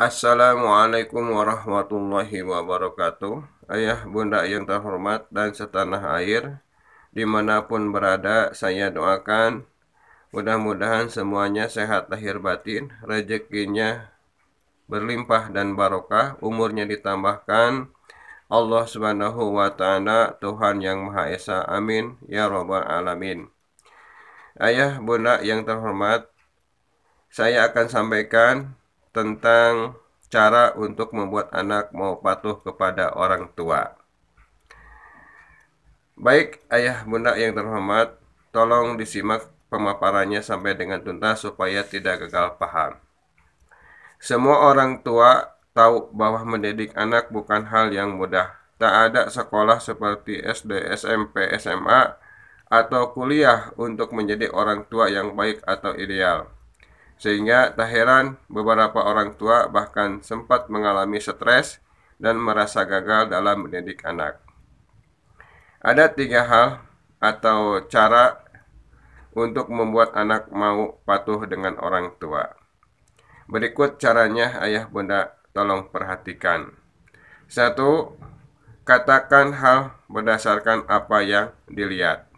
Assalamualaikum warahmatullahi wabarakatuh Ayah bunda yang terhormat dan setanah air Dimanapun berada saya doakan Mudah-mudahan semuanya sehat lahir batin Rezekinya berlimpah dan barokah Umurnya ditambahkan Allah subhanahu wa ta'ala Tuhan yang Maha Esa Amin Ya Rabbal Alamin Ayah bunda yang terhormat Saya akan sampaikan tentang cara untuk membuat anak mau patuh kepada orang tua. Baik, ayah bunda yang terhormat, tolong disimak pemaparannya sampai dengan tuntas supaya tidak gagal paham. Semua orang tua tahu bahwa mendidik anak bukan hal yang mudah. Tak ada sekolah seperti SD, SMP, SMA, atau kuliah untuk menjadi orang tua yang baik atau ideal. Sehingga tak heran beberapa orang tua bahkan sempat mengalami stres dan merasa gagal dalam mendidik anak. Ada tiga hal atau cara untuk membuat anak mau patuh dengan orang tua. Berikut caranya ayah bunda tolong perhatikan. Satu, katakan hal berdasarkan apa yang dilihat.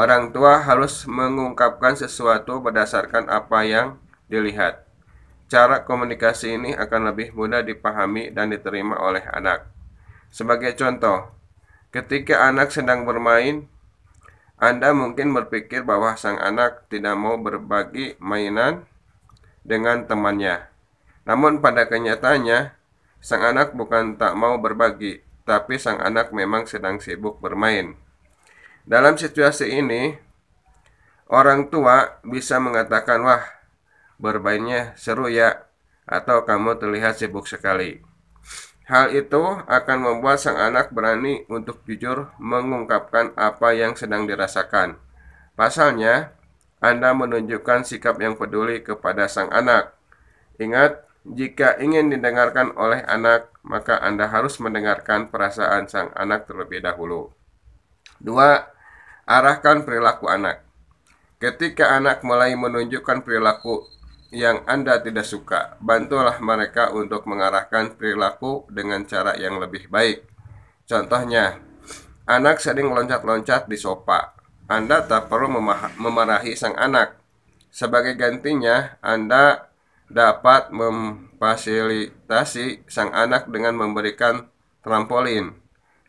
Orang tua harus mengungkapkan sesuatu berdasarkan apa yang dilihat. Cara komunikasi ini akan lebih mudah dipahami dan diterima oleh anak. Sebagai contoh, ketika anak sedang bermain, Anda mungkin berpikir bahwa sang anak tidak mau berbagi mainan dengan temannya. Namun pada kenyataannya, sang anak bukan tak mau berbagi, tapi sang anak memang sedang sibuk bermain. Dalam situasi ini, orang tua bisa mengatakan, "Wah, bermainnya seru ya," atau "Kamu terlihat sibuk sekali." Hal itu akan membuat sang anak berani untuk jujur mengungkapkan apa yang sedang dirasakan. Pasalnya, Anda menunjukkan sikap yang peduli kepada sang anak. Ingat, jika ingin didengarkan oleh anak, maka Anda harus mendengarkan perasaan sang anak terlebih dahulu. Dua, arahkan perilaku anak. Ketika anak mulai menunjukkan perilaku yang Anda tidak suka, bantulah mereka untuk mengarahkan perilaku dengan cara yang lebih baik. Contohnya, anak sering loncat-loncat di sofa. Anda tak perlu memarahi sang anak. Sebagai gantinya, Anda dapat memfasilitasi sang anak dengan memberikan trampolin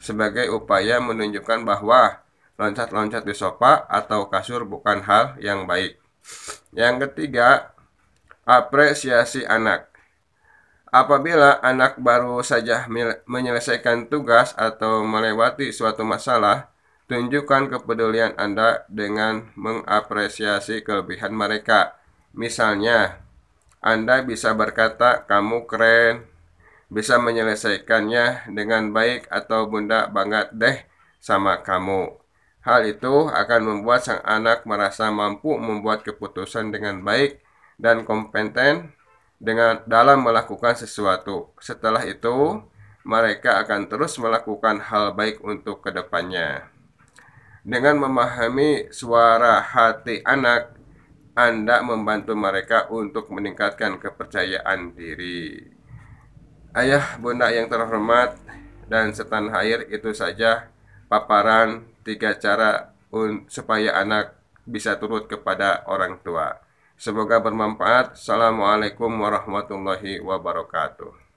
sebagai upaya menunjukkan bahwa loncat-loncat di sofa atau kasur bukan hal yang baik. Yang ketiga, apresiasi anak. Apabila anak baru saja menyelesaikan tugas atau melewati suatu masalah, tunjukkan kepedulian Anda dengan mengapresiasi kelebihan mereka. Misalnya, Anda bisa berkata, "Kamu keren, bisa menyelesaikannya dengan baik atau bunda banget deh sama kamu. Hal itu akan membuat sang anak merasa mampu membuat keputusan dengan baik dan kompeten dengan dalam melakukan sesuatu. Setelah itu, mereka akan terus melakukan hal baik untuk kedepannya. Dengan memahami suara hati anak, Anda membantu mereka untuk meningkatkan kepercayaan diri. Ayah, Bunda yang terhormat dan setan air itu saja paparan tiga cara supaya anak bisa turut kepada orang tua. Semoga bermanfaat. Assalamualaikum warahmatullahi wabarakatuh.